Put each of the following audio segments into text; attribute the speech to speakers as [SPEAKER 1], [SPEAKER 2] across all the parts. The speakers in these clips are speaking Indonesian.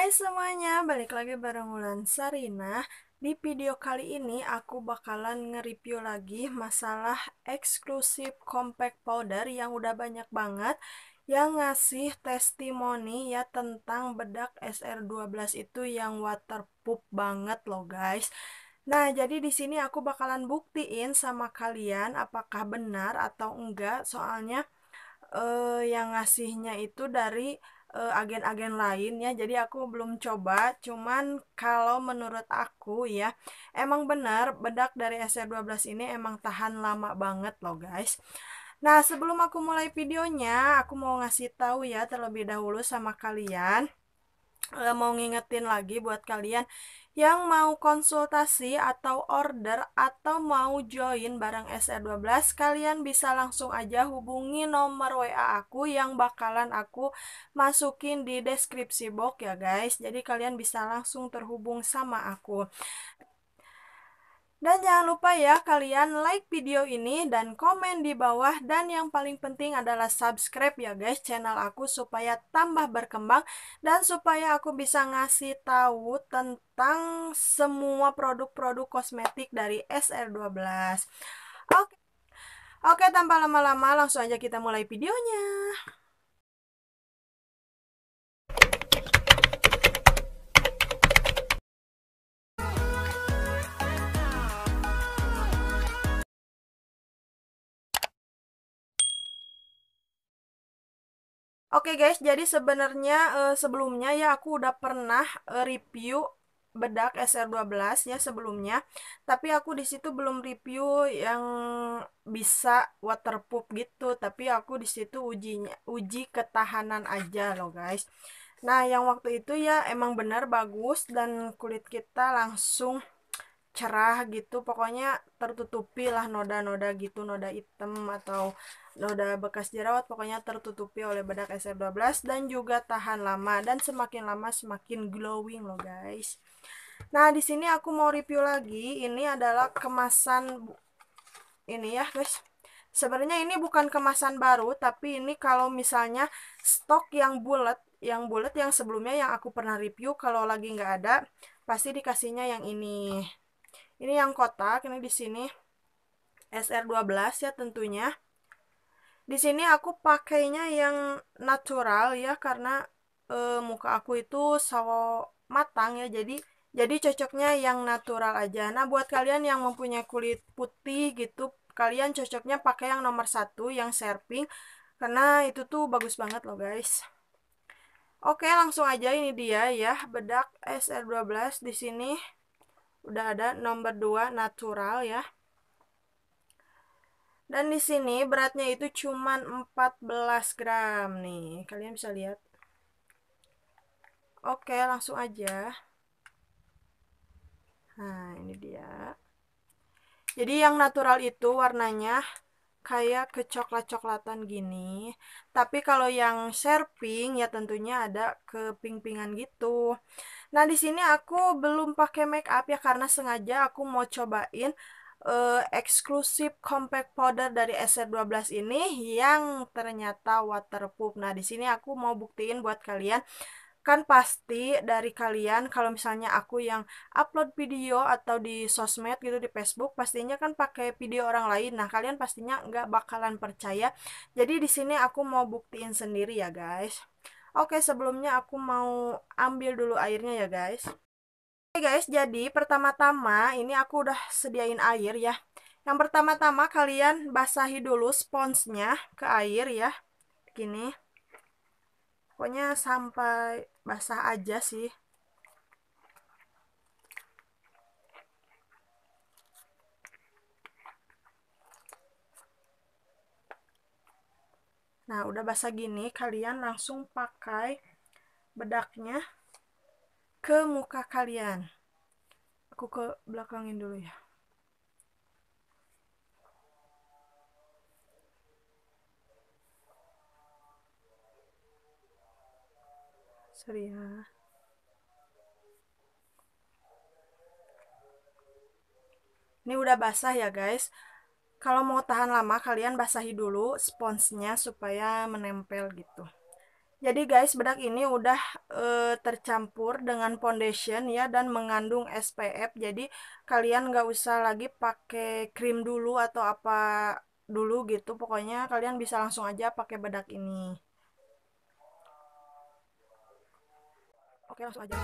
[SPEAKER 1] Hai semuanya, balik lagi bareng Ulan Sarina. Di video kali ini aku bakalan nge-review lagi masalah eksklusif compact powder yang udah banyak banget yang ngasih testimoni ya tentang bedak SR12 itu yang waterproof banget loh guys. Nah, jadi di sini aku bakalan buktiin sama kalian apakah benar atau enggak soalnya eh, yang ngasihnya itu dari Eh, agen-agen uh, lain ya jadi aku belum coba cuman kalau menurut aku ya emang benar bedak dari SR12 ini emang tahan lama banget loh guys nah sebelum aku mulai videonya aku mau ngasih tahu ya terlebih dahulu sama kalian uh, mau ngingetin lagi buat kalian yang mau konsultasi atau order atau mau join barang SR12 e kalian bisa langsung aja hubungi nomor WA aku yang bakalan aku masukin di deskripsi box ya guys jadi kalian bisa langsung terhubung sama aku dan jangan lupa ya kalian like video ini dan komen di bawah dan yang paling penting adalah subscribe ya guys channel aku supaya tambah berkembang dan supaya aku bisa ngasih tahu tentang semua produk-produk kosmetik dari SR12. Oke. Oke, tanpa lama-lama langsung aja kita mulai videonya. Oke guys, jadi sebenarnya uh, sebelumnya ya aku udah pernah uh, review bedak SR12 ya sebelumnya, tapi aku di situ belum review yang bisa waterproof gitu, tapi aku di situ ujinya uji ketahanan aja loh guys. Nah, yang waktu itu ya emang benar bagus dan kulit kita langsung cerah gitu, pokoknya tertutupi lah noda-noda gitu, noda hitam atau noda bekas jerawat pokoknya tertutupi oleh bedak sr 12 dan juga tahan lama dan semakin lama semakin glowing loh guys. Nah, di sini aku mau review lagi. Ini adalah kemasan ini ya, guys. Sebenarnya ini bukan kemasan baru, tapi ini kalau misalnya stok yang bulat, yang bulat yang sebelumnya yang aku pernah review kalau lagi nggak ada, pasti dikasihnya yang ini. Ini yang kotak, ini di sini SR12 ya tentunya di sini aku pakainya yang natural ya karena e, muka aku itu sawo matang ya jadi jadi cocoknya yang natural aja nah buat kalian yang mempunyai kulit putih gitu kalian cocoknya pakai yang nomor satu yang serping karena itu tuh bagus banget loh guys oke langsung aja ini dia ya bedak SR12 di sini udah ada nomor 2 natural ya dan di sini beratnya itu cuman 14 gram nih. Kalian bisa lihat. Oke, langsung aja. Nah, ini dia. Jadi yang natural itu warnanya kayak kecoklat-coklatan gini. Tapi kalau yang serping ya tentunya ada keping-pingan gitu. Nah, di sini aku belum pakai make up ya karena sengaja aku mau cobain uh, eksklusif compact powder dari SR12 ini yang ternyata waterproof. Nah, di sini aku mau buktiin buat kalian kan pasti dari kalian kalau misalnya aku yang upload video atau di sosmed gitu di Facebook pastinya kan pakai video orang lain nah kalian pastinya nggak bakalan percaya jadi di sini aku mau buktiin sendiri ya guys oke sebelumnya aku mau ambil dulu airnya ya guys guys, jadi pertama-tama ini aku udah sediain air ya. Yang pertama-tama kalian basahi dulu sponsnya ke air ya. Gini. Pokoknya sampai basah aja sih. Nah, udah basah gini, kalian langsung pakai bedaknya ke muka kalian. Aku ke belakangin dulu ya. Sorry ya. Ini udah basah ya guys. Kalau mau tahan lama kalian basahi dulu sponsnya supaya menempel gitu. Jadi guys, bedak ini udah e, tercampur dengan foundation ya dan mengandung SPF. Jadi kalian nggak usah lagi pakai krim dulu atau apa dulu gitu. Pokoknya kalian bisa langsung aja pakai bedak ini. Oke, langsung aja.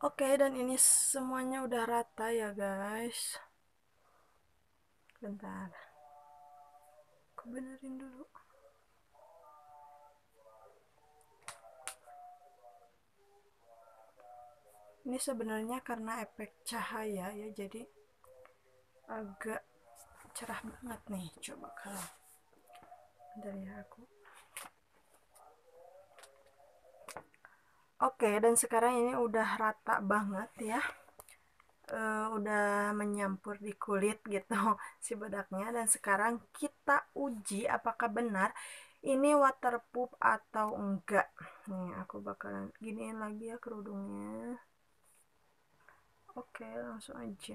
[SPEAKER 1] Oke, okay, dan ini semuanya udah rata ya, guys. Bentar. Aku benerin dulu. Ini sebenarnya karena efek cahaya ya, jadi agak cerah banget nih. Coba kalau dari ya, aku Oke, dan sekarang ini udah rata banget ya. Uh, udah menyampur di kulit gitu si bedaknya dan sekarang kita uji apakah benar ini waterproof atau enggak. Nih, aku bakalan giniin lagi ya kerudungnya. Oke, langsung aja.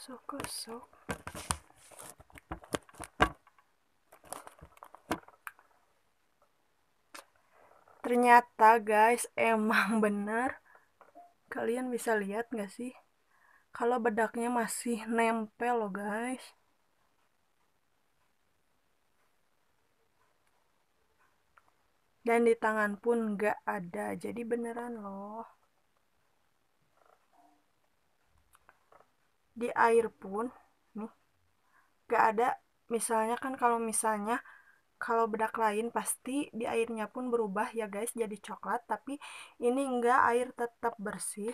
[SPEAKER 1] gosok-gosok ternyata guys emang bener kalian bisa lihat gak sih kalau bedaknya masih nempel loh guys dan di tangan pun gak ada jadi beneran loh di air pun nih gak ada misalnya kan kalau misalnya kalau bedak lain pasti di airnya pun berubah ya guys jadi coklat tapi ini enggak air tetap bersih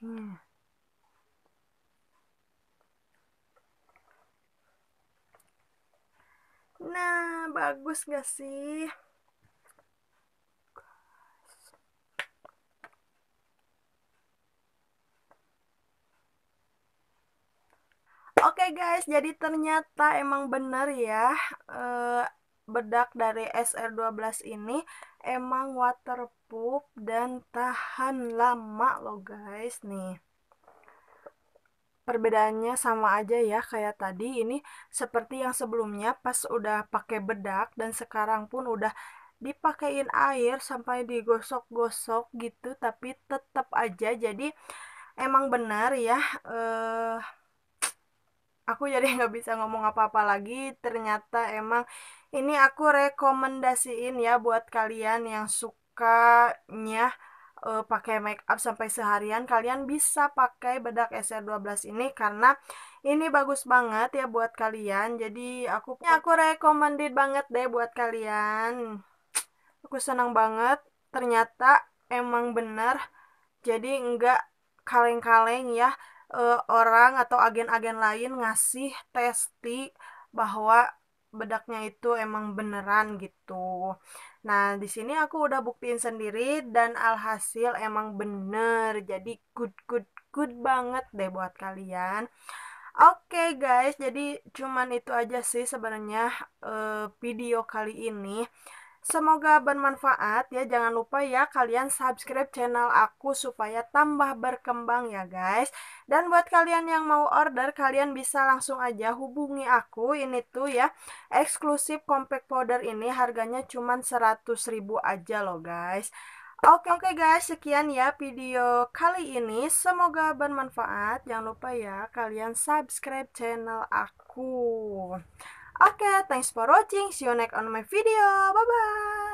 [SPEAKER 1] hmm. Nah, bagus gak sih? Oke guys, jadi ternyata emang benar ya uh, bedak dari SR12 ini emang waterproof dan tahan lama loh guys nih perbedaannya sama aja ya kayak tadi ini seperti yang sebelumnya pas udah pakai bedak dan sekarang pun udah dipakein air sampai digosok-gosok gitu tapi tetap aja jadi emang benar ya uh, aku jadi nggak bisa ngomong apa-apa lagi ternyata emang ini aku rekomendasiin ya buat kalian yang sukanya uh, pakai make up sampai seharian kalian bisa pakai bedak SR12 ini karena ini bagus banget ya buat kalian jadi aku ya aku recommended banget deh buat kalian aku senang banget ternyata emang bener jadi enggak kaleng-kaleng ya uh, orang atau agen-agen lain ngasih testi bahwa bedaknya itu emang beneran gitu. Nah, di sini aku udah buktiin sendiri dan alhasil emang bener. Jadi good good good banget deh buat kalian. Oke okay guys, jadi cuman itu aja sih sebenarnya uh, video kali ini. Semoga bermanfaat ya. Jangan lupa ya kalian subscribe channel aku supaya tambah berkembang ya guys. Dan buat kalian yang mau order kalian bisa langsung aja hubungi aku. Ini tuh ya eksklusif compact powder ini harganya cuma 100.000 aja loh guys. Oke okay, oke okay guys, sekian ya video kali ini. Semoga bermanfaat. Jangan lupa ya kalian subscribe channel aku. Oke, okay, thanks for watching. See you next on my video. Bye-bye.